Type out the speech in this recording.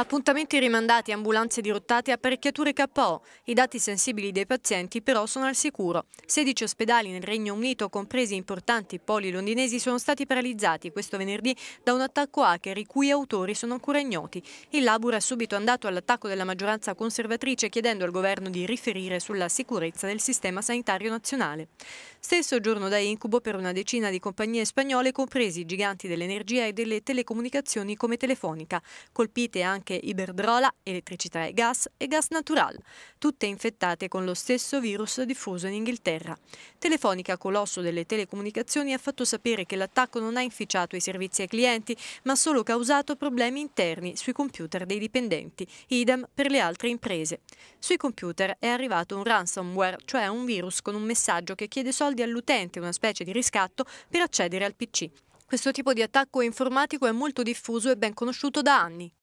Appuntamenti rimandati, ambulanze dirottate, e apparecchiature KO. I dati sensibili dei pazienti però sono al sicuro. 16 ospedali nel Regno Unito, compresi importanti poli londinesi, sono stati paralizzati questo venerdì da un attacco hacker i cui autori sono ancora ignoti. Il Labour è subito andato all'attacco della maggioranza conservatrice chiedendo al governo di riferire sulla sicurezza del sistema sanitario nazionale. Stesso giorno da incubo per una decina di compagnie spagnole, compresi i giganti dell'energia e delle telecomunicazioni come Telefonica, colpite anche anche Iberdrola, elettricità e gas e gas natural, tutte infettate con lo stesso virus diffuso in Inghilterra. Telefonica, colosso delle telecomunicazioni, ha fatto sapere che l'attacco non ha inficiato i servizi ai clienti, ma solo causato problemi interni sui computer dei dipendenti, idem per le altre imprese. Sui computer è arrivato un ransomware, cioè un virus con un messaggio che chiede soldi all'utente, una specie di riscatto, per accedere al PC. Questo tipo di attacco informatico è molto diffuso e ben conosciuto da anni.